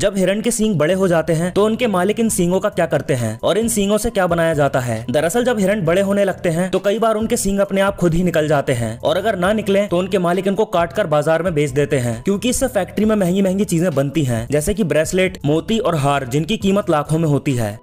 जब हिरण के सींग बड़े हो जाते हैं तो उनके मालिक इन सींगों का क्या करते हैं और इन सींगों से क्या बनाया जाता है दरअसल जब हिरण बड़े होने लगते हैं तो कई बार उनके सींग अपने आप खुद ही निकल जाते हैं और अगर ना निकले तो उनके मालिक इनको काट कर बाजार में बेच देते हैं क्योंकि इससे फैक्ट्री में महंगी महंगी चीजें बनती हैं जैसे की ब्रेसलेट मोती और हार जिनकी कीमत लाखों में होती है